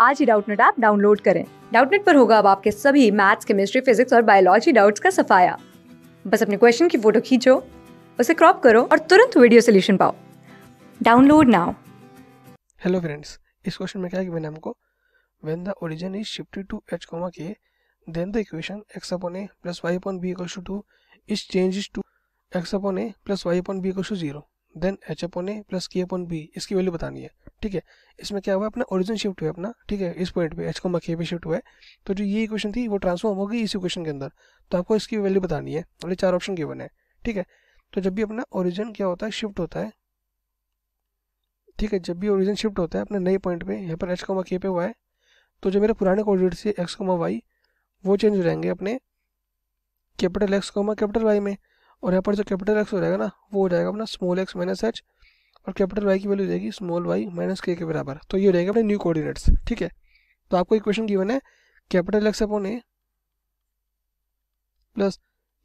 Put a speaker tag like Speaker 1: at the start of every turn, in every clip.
Speaker 1: आज ही Doubtnut app download करें डाउटनेट पर होगा अब आपके सभी मैथ्स केमिस्ट्री फिजिक्स और बायोलॉजी डाउट्स का सफाया बस अपने क्वेश्चन की फोटो खींचो उसे क्रॉप करो और तुरंत वीडियो सोल्यूशन पाओ डाउनलोड नाउ
Speaker 2: हेलो फ्रेंड्स इस क्वेश्चन में क्या है कि मैंने हमको when the origin is shifted to h comma k then the equation x upon a plus y upon b equals to 2 change changed to x upon a plus y upon b equals to 0 then h upon a plus k upon b इसकी value बतानी है ठीक है इसमें क्या हुआ अपना origin shift हुआ अपना ठीक है इस पॉइंट पे एच को मखे पे शिफ्ट हुआ है तो जो ये इक्वेशन थी वो ट्रांसफॉर्म होगी इस इक्वेशन के अंदर तो आपको इसकी वैल्यू बतानी है और ये चार ऑप्शन गिवन है ठीक है तो जब भी अपना ओरिजिन क्या होता है शिफ्ट होता है ठीक है जब भी ओरिजिन शिफ्ट होता है अपने नए पॉइंट पे यहाँ पर एच कोमा के पे हुआ है तो जो मेरे पुराने कोऑर्डिनेट से एक्स कोमा वाई वो चेंज हो जाएंगे अपने capital X comma capital Y में और यहाँ पर जो कैपिटल एक्स हो जाएगा ना वो हो जाएगा अपना स्मॉल एक्स माइनस एच और कैपिटल वाई की वैल्यू रहेगी स्मॉल वाई माइनस के के बराबर तो ये रहेगा अपने न्यू कोऑर्डिनेट्स ठीक है तो आपको इक्वेशन गिवन है capital X upon A plus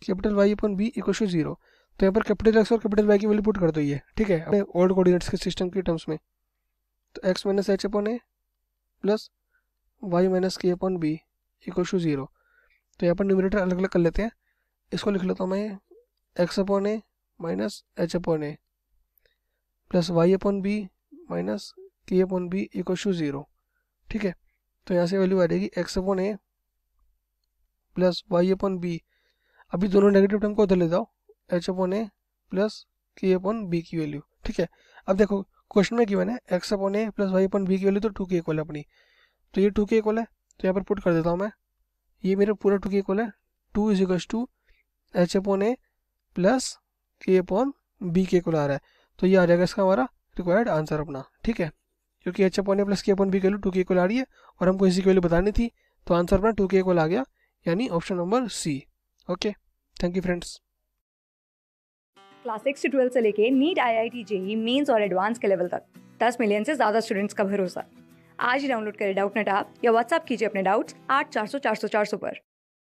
Speaker 2: capital Y upon B equal to zero तो यहाँ पर कैपिटल एक्स और कैपिटल वाई की वैल्यू पुट कर दो ये ठीक है अपने ओल्ड कोऑर्डिनेट्स के सिस्टम के टर्म्स में तो X minus H upon A plus Y minus K upon B equal to zero तो यहाँ पर न्यूमिनेटर अलग अलग कर लेते हैं इसको लिख लेता हूँ मैं X upon A minus H upon A plus Y upon B minus K upon B equal to zero ठीक है तो यहाँ से वैल्यू आ जाएगी X upon A plus Y upon B अभी दोनों नेगेटिव टर्म को उधर ले जाओ H upon A plus K upon B की वैल्यू ठीक है अब देखो क्वेश्चन में क्यों है X upon A plus Y upon B की वैल्यू तो टू के इक्वल है अपनी तो ये टू के इक्वल है तो यहाँ पर पुट कर देता हूँ मैं ये मेरा पूरा टू के इक्वल है two is equal to H upon A plus K upon B के इक्वल आ रहा है तो ये आ जाएगा इसका हमारा रिक्वायर्ड आंसर अपना ठीक है क्योंकि H upon A plus K upon B के वैल्यू टू के इक्वल आ रही है और हमको इसी के वैल्यू बतानी थी तो आंसर अपना टू के इक्वल आ गया यानी option number C okay thank you friends
Speaker 1: class six twelfth से लेके NEET I I T JEE Mains और एडवांस के लेवल तक दस मिलियन से ज़्यादा स्टूडेंट्स का भरोसा आज ही डाउनलोड करें डाउट नेट आप या व्हाट्सअप कीजिए अपने डाउट्स आठ चार सौ चार सौ चार सौ पर